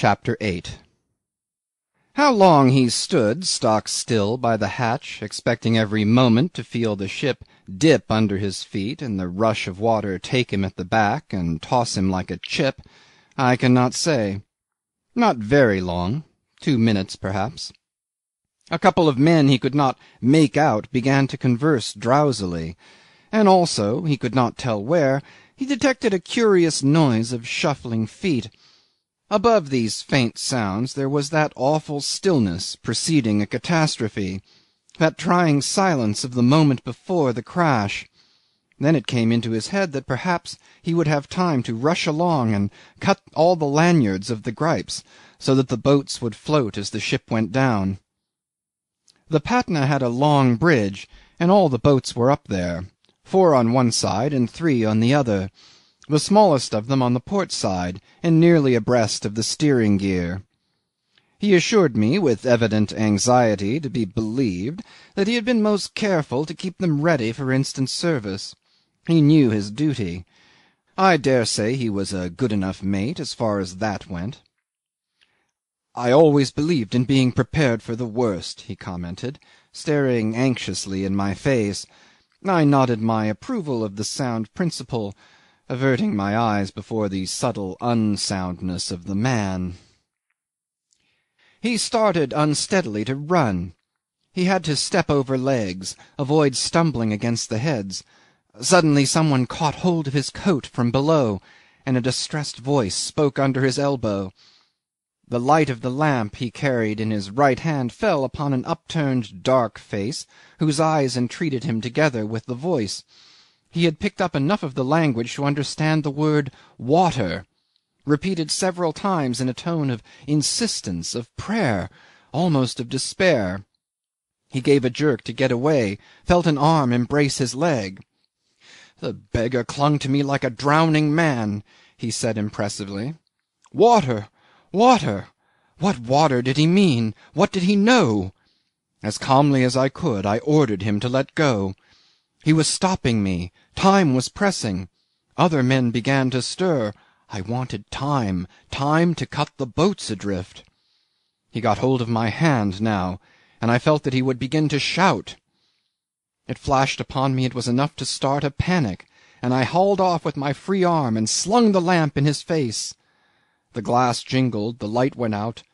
CHAPTER 8 How long he stood stock still by the hatch, expecting every moment to feel the ship dip under his feet and the rush of water take him at the back and toss him like a chip, I cannot say. Not very long two minutes perhaps. A couple of men he could not make out began to converse drowsily, and also, he could not tell where, he detected a curious noise of shuffling feet. Above these faint sounds there was that awful stillness preceding a catastrophe, that trying silence of the moment before the crash. Then it came into his head that perhaps he would have time to rush along and cut all the lanyards of the gripes, so that the boats would float as the ship went down. The Patna had a long bridge, and all the boats were up there four on one side and three on the other the smallest of them on the port side and nearly abreast of the steering gear. He assured me, with evident anxiety to be believed, that he had been most careful to keep them ready for instant service. He knew his duty. I dare say he was a good enough mate as far as that went. "I always believed in being prepared for the worst," he commented, staring anxiously in my face. I nodded my approval of the sound principle averting my eyes before the subtle unsoundness of the man. He started unsteadily to run. He had to step over legs, avoid stumbling against the heads. Suddenly someone caught hold of his coat from below, and a distressed voice spoke under his elbow. The light of the lamp he carried in his right hand fell upon an upturned dark face whose eyes entreated him together with the voice. He had picked up enough of the language to understand the word water, repeated several times in a tone of insistence, of prayer, almost of despair. He gave a jerk to get away, felt an arm embrace his leg. "The beggar clung to me like a drowning man," he said impressively. "Water! Water! What water did he mean? What did he know? As calmly as I could I ordered him to let go. He was stopping me. Time was pressing. Other men began to stir. I wanted time time to cut the boats adrift. He got hold of my hand now, and I felt that he would begin to shout. It flashed upon me it was enough to start a panic, and I hauled off with my free arm and slung the lamp in his face. The glass jingled, the light went out,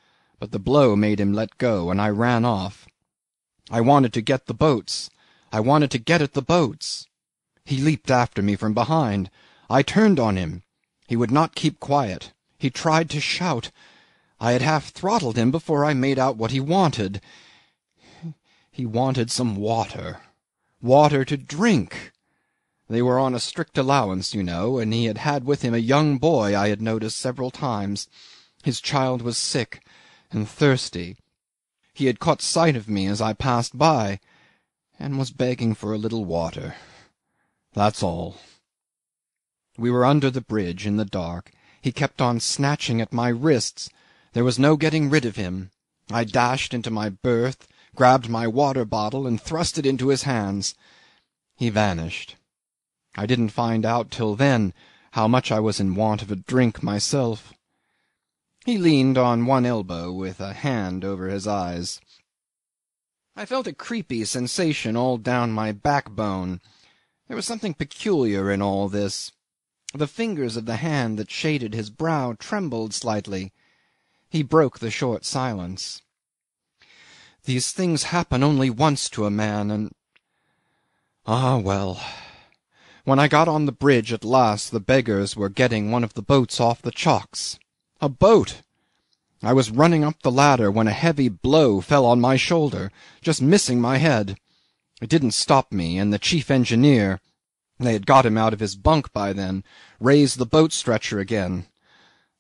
but the blow made him let go, and I ran off. I wanted to get the boats. I wanted to get at the boats. He leaped after me from behind. I turned on him. He would not keep quiet. He tried to shout. I had half throttled him before I made out what he wanted. He wanted some water water to drink. They were on a strict allowance, you know, and he had had with him a young boy I had noticed several times. His child was sick and thirsty. He had caught sight of me as I passed by and was begging for a little water. That's all. We were under the bridge in the dark. He kept on snatching at my wrists. There was no getting rid of him. I dashed into my berth, grabbed my water bottle, and thrust it into his hands. He vanished. I didn't find out till then how much I was in want of a drink myself. He leaned on one elbow with a hand over his eyes. I felt a creepy sensation all down my backbone. There was something peculiar in all this. The fingers of the hand that shaded his brow trembled slightly. He broke the short silence. These things happen only once to a man, and ah, well. When I got on the bridge at last, the beggars were getting one of the boats off the chocks. A boat! I was running up the ladder when a heavy blow fell on my shoulder, just missing my head. It didn't stop me, and the chief engineer they had got him out of his bunk by then raised the boat stretcher again.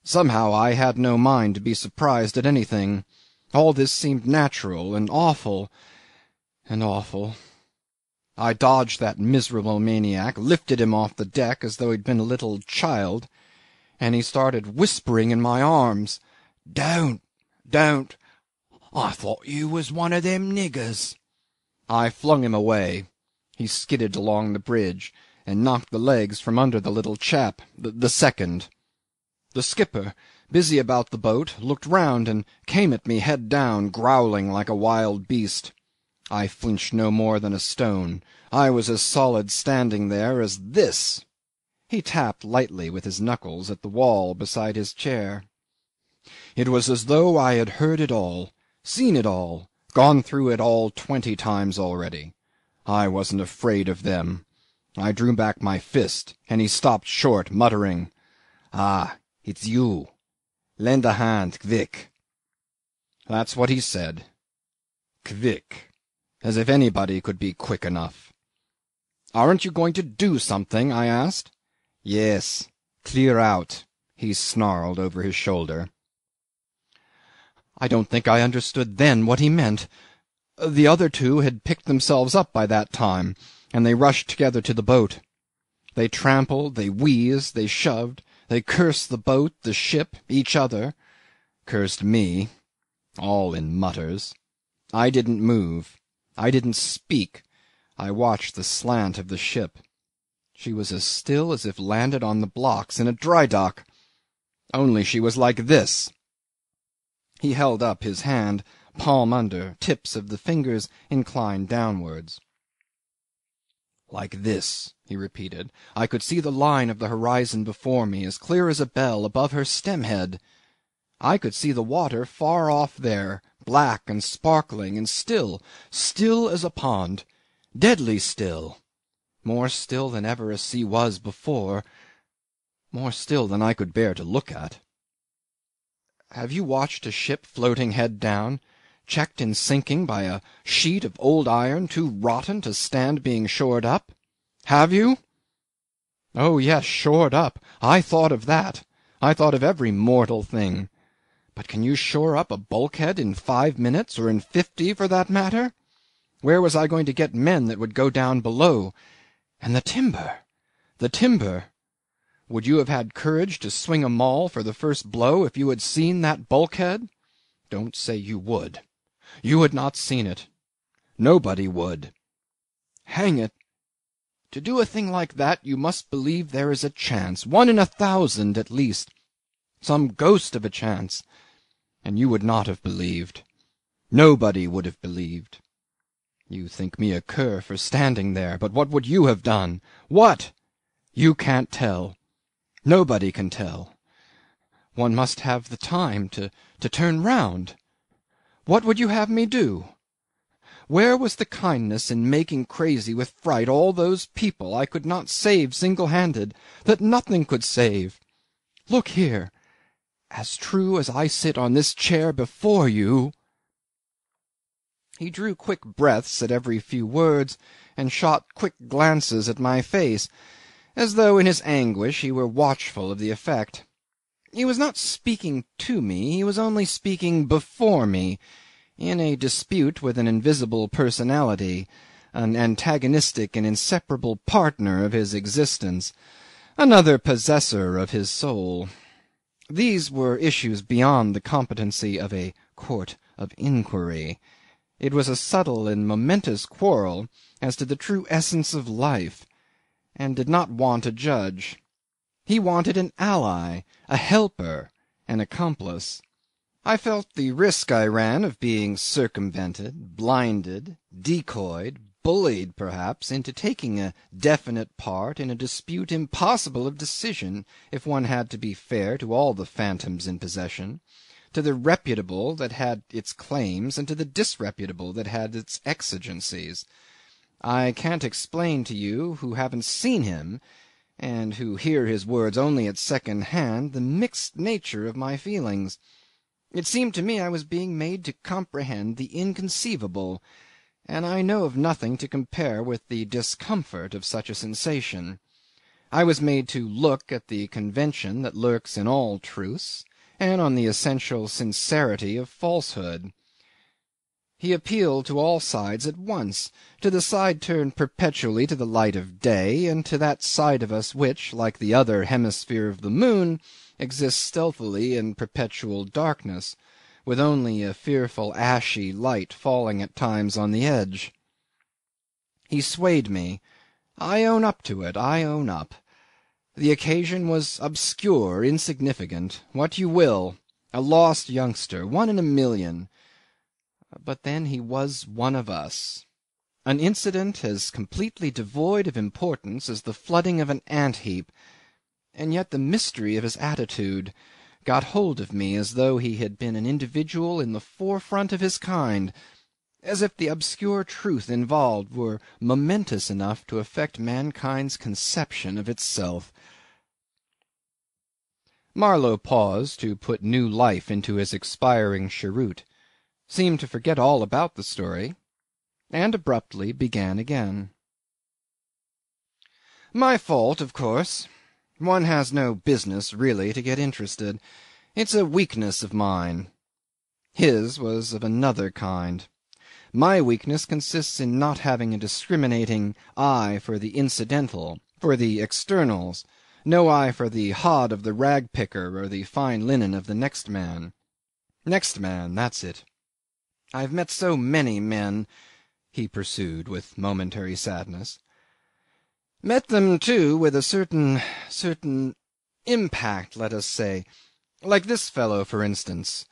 Somehow I had no mind to be surprised at anything. All this seemed natural and awful and awful. I dodged that miserable maniac, lifted him off the deck as though he'd been a little child, and he started whispering in my arms. Don't! Don't! I thought you was one of them niggers." I flung him away. He skidded along the bridge, and knocked the legs from under the little chap the second. The skipper, busy about the boat, looked round and came at me head down, growling like a wild beast. I flinched no more than a stone. I was as solid standing there as this. He tapped lightly with his knuckles at the wall beside his chair. It was as though I had heard it all, seen it all, gone through it all twenty times already. I wasn't afraid of them. I drew back my fist, and he stopped short, muttering, "Ah, it's you. Lend a hand, quick." That's what he said. Quick. As if anybody could be quick enough. Aren't you going to do something? I asked. Yes. Clear out, he snarled over his shoulder. I don't think I understood then what he meant. The other two had picked themselves up by that time, and they rushed together to the boat. They trampled, they wheezed, they shoved, they cursed the boat, the ship, each other, cursed me, all in mutters. I didn't move. I didn't speak. I watched the slant of the ship. She was as still as if landed on the blocks in a dry dock. Only she was like this. He held up his hand, palm under, tips of the fingers inclined downwards. "Like this," he repeated. I could see the line of the horizon before me, as clear as a bell, above her stem head. I could see the water far off there, black and sparkling and still, still as a pond, deadly still, more still than ever a sea was before, more still than I could bear to look at. Have you watched a ship floating head down, checked in sinking by a sheet of old iron too rotten to stand being shored up? Have you? Oh yes, shored up! I thought of that. I thought of every mortal thing. But can you shore up a bulkhead in five minutes, or in fifty for that matter? Where was I going to get men that would go down below? And the timber! The timber! Would you have had courage to swing a maul for the first blow if you had seen that bulkhead? Don't say you would. You had not seen it. Nobody would. Hang it! To do a thing like that you must believe there is a chance, one in a thousand at least, some ghost of a chance, and you would not have believed. Nobody would have believed. You think me a cur for standing there, but what would you have done? What? You can't tell. Nobody can tell. One must have the time to to turn round. What would you have me do? Where was the kindness in making crazy with fright all those people I could not save single handed, that nothing could save? Look here! As true as I sit on this chair before you He drew quick breaths at every few words, and shot quick glances at my face as though in his anguish he were watchful of the effect. He was not speaking to me, he was only speaking before me, in a dispute with an invisible personality, an antagonistic and inseparable partner of his existence, another possessor of his soul. These were issues beyond the competency of a court of inquiry. It was a subtle and momentous quarrel as to the true essence of life, and did not want a judge. He wanted an ally, a helper, an accomplice. I felt the risk I ran of being circumvented, blinded, decoyed, bullied perhaps into taking a definite part in a dispute impossible of decision if one had to be fair to all the phantoms in possession, to the reputable that had its claims and to the disreputable that had its exigencies. I can't explain to you who haven't seen him, and who hear his words only at second hand, the mixed nature of my feelings. It seemed to me I was being made to comprehend the inconceivable, and I know of nothing to compare with the discomfort of such a sensation. I was made to look at the convention that lurks in all truths, and on the essential sincerity of falsehood. He appealed to all sides at once, to the side turned perpetually to the light of day, and to that side of us which, like the other hemisphere of the moon, exists stealthily in perpetual darkness, with only a fearful ashy light falling at times on the edge. He swayed me. I own up to it I own up. The occasion was obscure, insignificant what you will a lost youngster, one in a million. But then he was one of us. An incident as completely devoid of importance as the flooding of an ant heap, and yet the mystery of his attitude got hold of me as though he had been an individual in the forefront of his kind, as if the obscure truth involved were momentous enough to affect mankind's conception of itself. Marlow paused to put new life into his expiring cheroot seemed to forget all about the story, and abruptly began again. "My fault, of course. One has no business really to get interested. It's a weakness of mine. His was of another kind. My weakness consists in not having a discriminating eye for the incidental, for the externals, no eye for the hod of the rag picker or the fine linen of the next man. Next man that's it. I have met so many men," he pursued with momentary sadness, "met them, too, with a certain certain impact, let us say like this fellow, for instance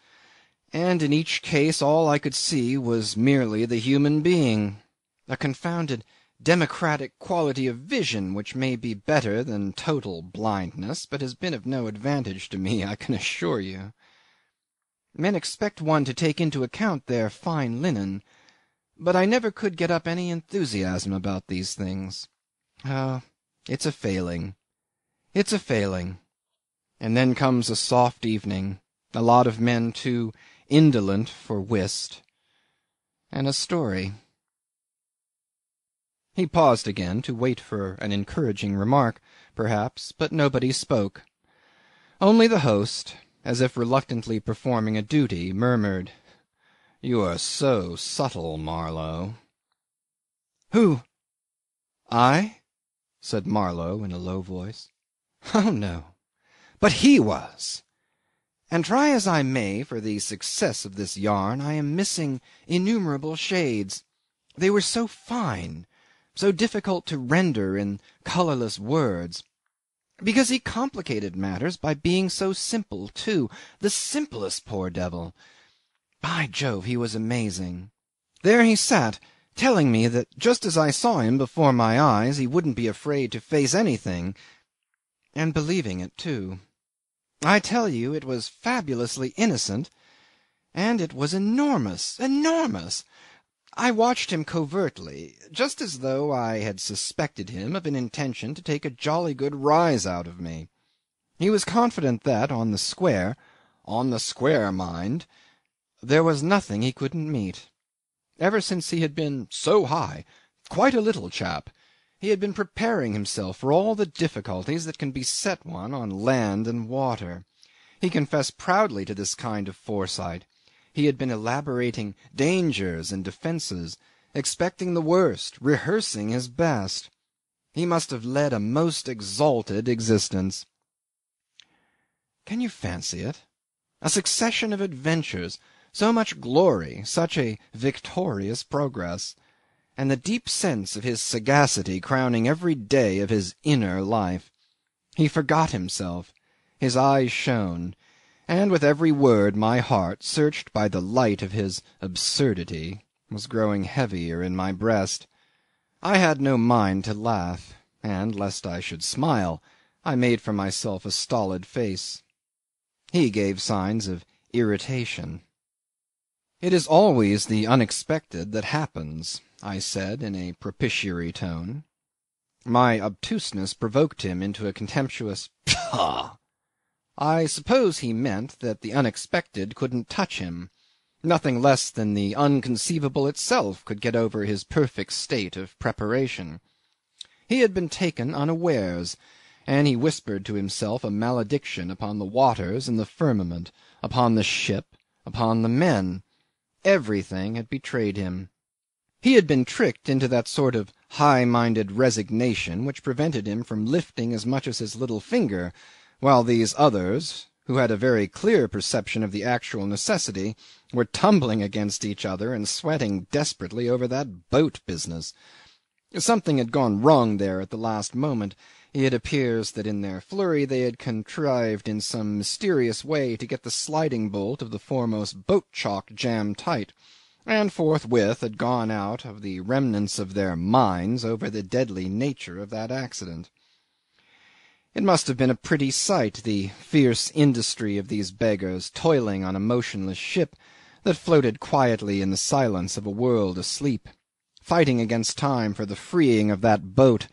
and in each case all I could see was merely the human being a confounded democratic quality of vision which may be better than total blindness, but has been of no advantage to me, I can assure you. Men expect one to take into account their fine linen. But I never could get up any enthusiasm about these things. Ah, it's a failing. It's a failing. And then comes a soft evening, a lot of men too indolent for whist, and a story. He paused again to wait for an encouraging remark, perhaps, but nobody spoke. Only the host, as if reluctantly performing a duty, murmured, "You are so subtle, Marlow." "Who? I?" said Marlow in a low voice. "Oh no! But he was. And try as I may for the success of this yarn, I am missing innumerable shades. They were so fine, so difficult to render in colourless words. Because he complicated matters by being so simple too the simplest poor devil! By Jove, he was amazing. There he sat, telling me that just as I saw him before my eyes he wouldn't be afraid to face anything, and believing it too. I tell you it was fabulously innocent, and it was enormous enormous! I watched him covertly, just as though I had suspected him of an intention to take a jolly good rise out of me. He was confident that, on the square on the square, mind there was nothing he couldn't meet. Ever since he had been so high, quite a little chap, he had been preparing himself for all the difficulties that can beset one on land and water. He confessed proudly to this kind of foresight. He had been elaborating dangers and defences, expecting the worst, rehearsing his best. He must have led a most exalted existence. Can you fancy it? A succession of adventures, so much glory, such a victorious progress, and the deep sense of his sagacity crowning every day of his inner life. He forgot himself. His eyes shone and with every word my heart, searched by the light of his absurdity, was growing heavier in my breast. I had no mind to laugh, and, lest I should smile, I made for myself a stolid face. He gave signs of irritation. "It is always the unexpected that happens," I said in a propitiatory tone. My obtuseness provoked him into a contemptuous "Pah!" I suppose he meant that the unexpected couldn't touch him; nothing less than the unconceivable itself could get over his perfect state of preparation. He had been taken unawares, and he whispered to himself a malediction upon the waters and the firmament, upon the ship, upon the men. Everything had betrayed him. He had been tricked into that sort of high minded resignation which prevented him from lifting as much as his little finger while these others, who had a very clear perception of the actual necessity, were tumbling against each other and sweating desperately over that boat business. Something had gone wrong there at the last moment. It appears that in their flurry they had contrived in some mysterious way to get the sliding bolt of the foremost boat chalk jammed tight, and forthwith had gone out of the remnants of their minds over the deadly nature of that accident. It must have been a pretty sight, the fierce industry of these beggars toiling on a motionless ship that floated quietly in the silence of a world asleep, fighting against time for the freeing of that boat,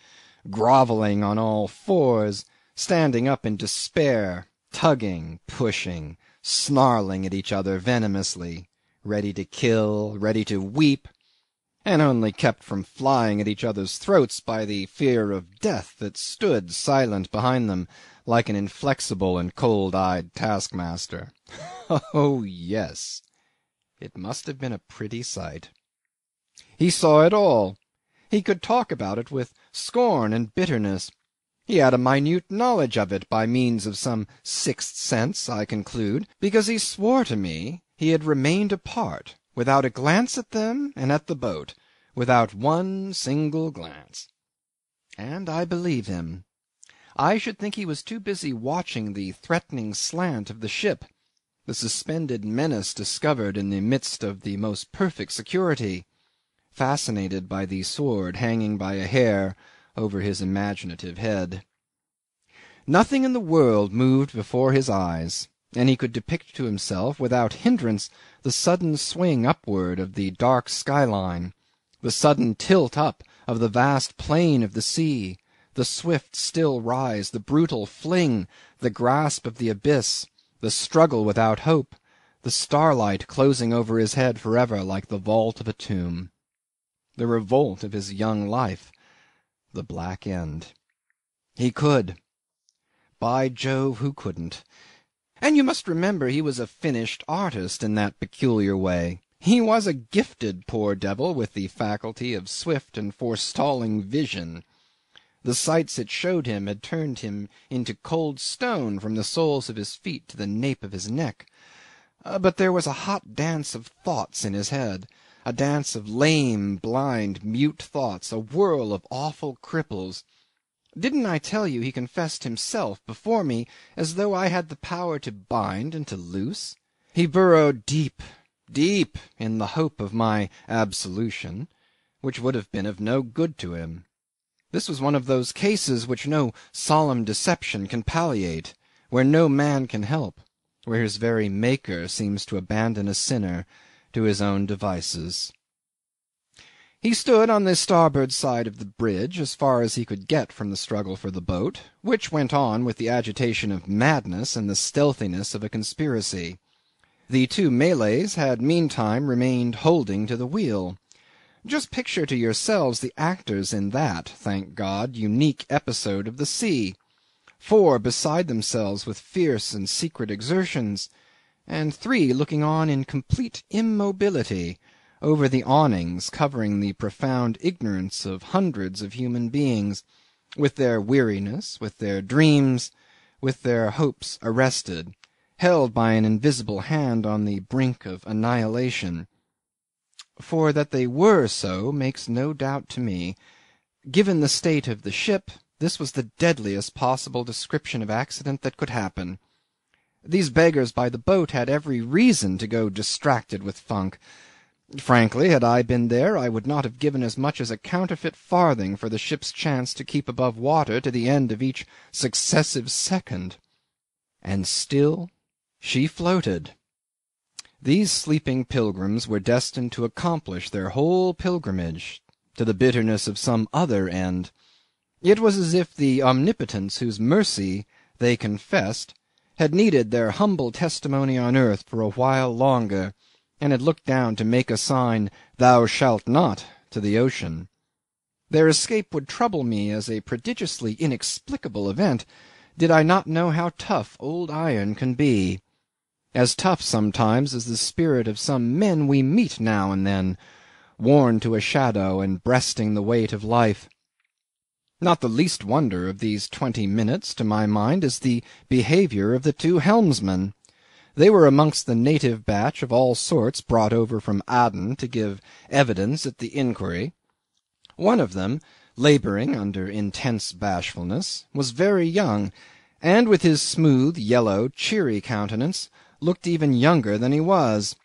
grovelling on all fours, standing up in despair, tugging, pushing, snarling at each other venomously, ready to kill, ready to weep, and only kept from flying at each other's throats by the fear of death that stood silent behind them like an inflexible and cold eyed taskmaster. Oh yes! It must have been a pretty sight. He saw it all. He could talk about it with scorn and bitterness. He had a minute knowledge of it by means of some sixth sense, I conclude, because he swore to me he had remained apart without a glance at them and at the boat without one single glance. And I believe him. I should think he was too busy watching the threatening slant of the ship, the suspended menace discovered in the midst of the most perfect security, fascinated by the sword hanging by a hair over his imaginative head. Nothing in the world moved before his eyes and he could depict to himself without hindrance the sudden swing upward of the dark sky line, the sudden tilt up of the vast plain of the sea, the swift still rise, the brutal fling, the grasp of the abyss, the struggle without hope, the starlight closing over his head forever like the vault of a tomb. The revolt of his young life. The black end. He could. By Jove, who couldn't? And you must remember he was a finished artist in that peculiar way. He was a gifted poor devil with the faculty of swift and forestalling vision. The sights it showed him had turned him into cold stone from the soles of his feet to the nape of his neck. Uh, but there was a hot dance of thoughts in his head, a dance of lame, blind, mute thoughts, a whirl of awful cripples. Didn't I tell you he confessed himself before me as though I had the power to bind and to loose? He burrowed deep, deep, in the hope of my absolution, which would have been of no good to him. This was one of those cases which no solemn deception can palliate, where no man can help, where his very Maker seems to abandon a sinner to his own devices. He stood on the starboard side of the bridge, as far as he could get from the struggle for the boat, which went on with the agitation of madness and the stealthiness of a conspiracy. The two Malays had meantime remained holding to the wheel. Just picture to yourselves the actors in that, thank God, unique episode of the sea four beside themselves with fierce and secret exertions, and three looking on in complete immobility over the awnings covering the profound ignorance of hundreds of human beings, with their weariness, with their dreams, with their hopes arrested, held by an invisible hand on the brink of annihilation. For that they were so makes no doubt to me. Given the state of the ship, this was the deadliest possible description of accident that could happen. These beggars by the boat had every reason to go distracted with funk. Frankly, had I been there, I would not have given as much as a counterfeit farthing for the ship's chance to keep above water to the end of each successive second. And still she floated. These sleeping pilgrims were destined to accomplish their whole pilgrimage to the bitterness of some other end. It was as if the omnipotence whose mercy they confessed had needed their humble testimony on earth for a while longer and had looked down to make a sign "Thou shalt not" to the ocean. Their escape would trouble me as a prodigiously inexplicable event did I not know how tough old iron can be as tough sometimes as the spirit of some men we meet now and then, worn to a shadow and breasting the weight of life. Not the least wonder of these twenty minutes, to my mind, is the behaviour of the two helmsmen. They were amongst the native batch of all sorts brought over from Aden to give evidence at the inquiry. One of them, labouring under intense bashfulness, was very young, and with his smooth, yellow, cheery countenance looked even younger than he was.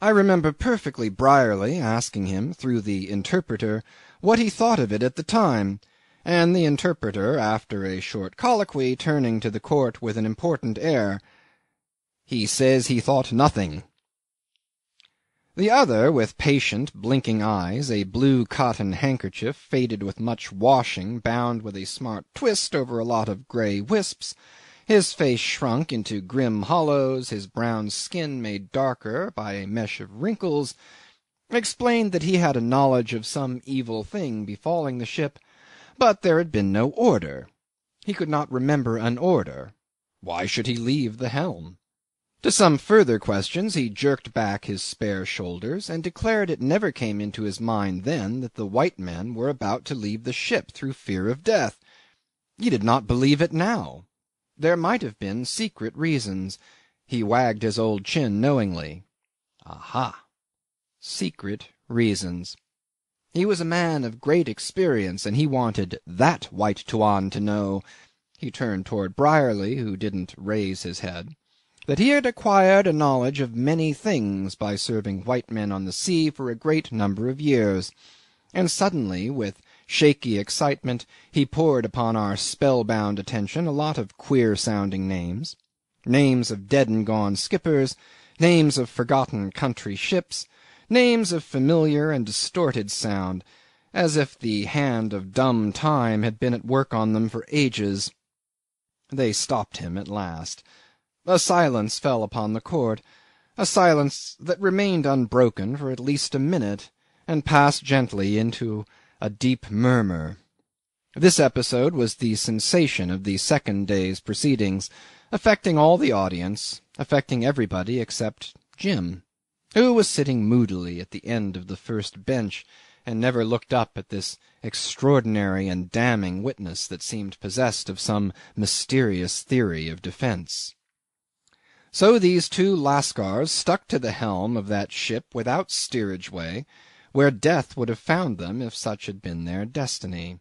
I remember perfectly Brierly asking him, through the interpreter, what he thought of it at the time, and the interpreter, after a short colloquy, turning to the court with an important air. He says he thought nothing." The other, with patient, blinking eyes, a blue cotton handkerchief faded with much washing bound with a smart twist over a lot of grey wisps, his face shrunk into grim hollows, his brown skin made darker by a mesh of wrinkles, explained that he had a knowledge of some evil thing befalling the ship, but there had been no order. He could not remember an order. Why should he leave the helm? To some further questions he jerked back his spare shoulders, and declared it never came into his mind then that the white men were about to leave the ship through fear of death. He did not believe it now. There might have been secret reasons. He wagged his old chin knowingly. Aha! Secret reasons. He was a man of great experience, and he wanted that white Tuan to know. He turned toward Brierly, who didn't raise his head that he had acquired a knowledge of many things by serving white men on the sea for a great number of years, and suddenly, with shaky excitement, he poured upon our spellbound attention a lot of queer sounding names names of dead and gone skippers, names of forgotten country ships, names of familiar and distorted sound, as if the hand of dumb time had been at work on them for ages. They stopped him at last. A silence fell upon the court, a silence that remained unbroken for at least a minute, and passed gently into a deep murmur. This episode was the sensation of the second day's proceedings, affecting all the audience, affecting everybody except Jim, who was sitting moodily at the end of the first bench, and never looked up at this extraordinary and damning witness that seemed possessed of some mysterious theory of defence. So these two Lascars stuck to the helm of that ship without steerage way, where death would have found them if such had been their destiny.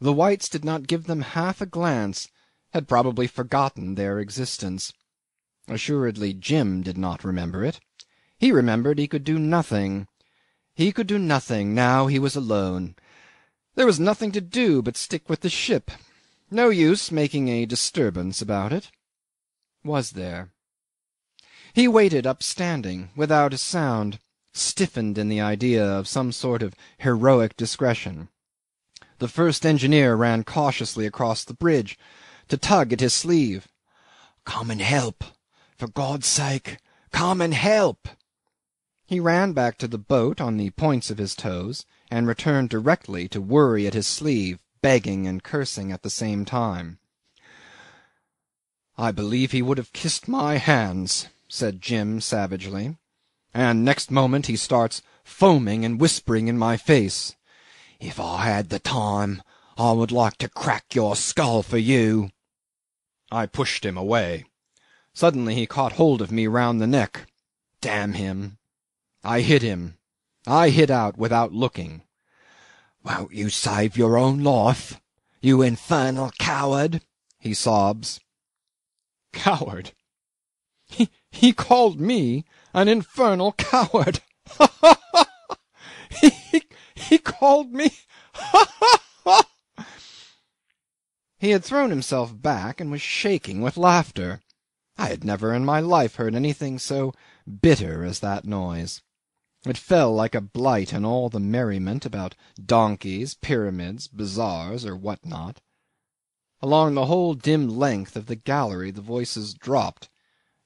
The whites did not give them half a glance, had probably forgotten their existence. Assuredly Jim did not remember it. He remembered he could do nothing. He could do nothing now he was alone. There was nothing to do but stick with the ship. No use making a disturbance about it. Was there? He waited upstanding, without a sound, stiffened in the idea of some sort of heroic discretion. The first engineer ran cautiously across the bridge to tug at his sleeve. "Come and help! For God's sake, come and help!" He ran back to the boat on the points of his toes, and returned directly to worry at his sleeve, begging and cursing at the same time. I believe he would have kissed my hands said Jim savagely, and next moment he starts foaming and whispering in my face, "If I had the time, I would like to crack your skull for you." I pushed him away. Suddenly he caught hold of me round the neck. Damn him! I hit him. I hit out without looking. "Won't you save your own life, you infernal coward?" he sobs. Coward! He called me an infernal coward. Ha ha ha! He, he called me. Ha ha ha! He had thrown himself back and was shaking with laughter. I had never in my life heard anything so bitter as that noise. It fell like a blight on all the merriment about donkeys, pyramids, bazaars, or what not. Along the whole dim length of the gallery the voices dropped,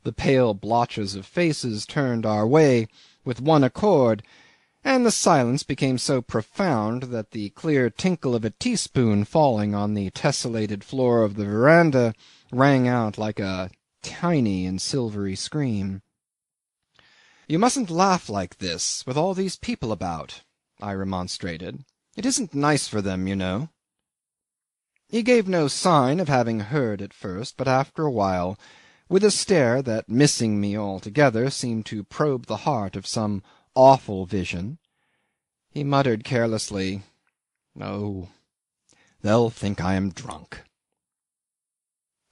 the pale blotches of faces turned our way with one accord, and the silence became so profound that the clear tinkle of a teaspoon falling on the tessellated floor of the veranda rang out like a tiny and silvery scream. "You mustn't laugh like this, with all these people about," I remonstrated. "It isn't nice for them, you know." He gave no sign of having heard at first, but after a while with a stare that, missing me altogether, seemed to probe the heart of some awful vision. He muttered carelessly, "Oh, they'll think I am drunk."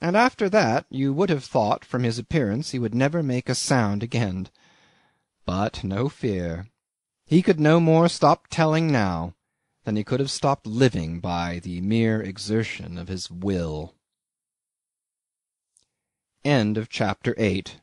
And after that you would have thought from his appearance he would never make a sound again. But no fear. He could no more stop telling now than he could have stopped living by the mere exertion of his will. End of chapter 8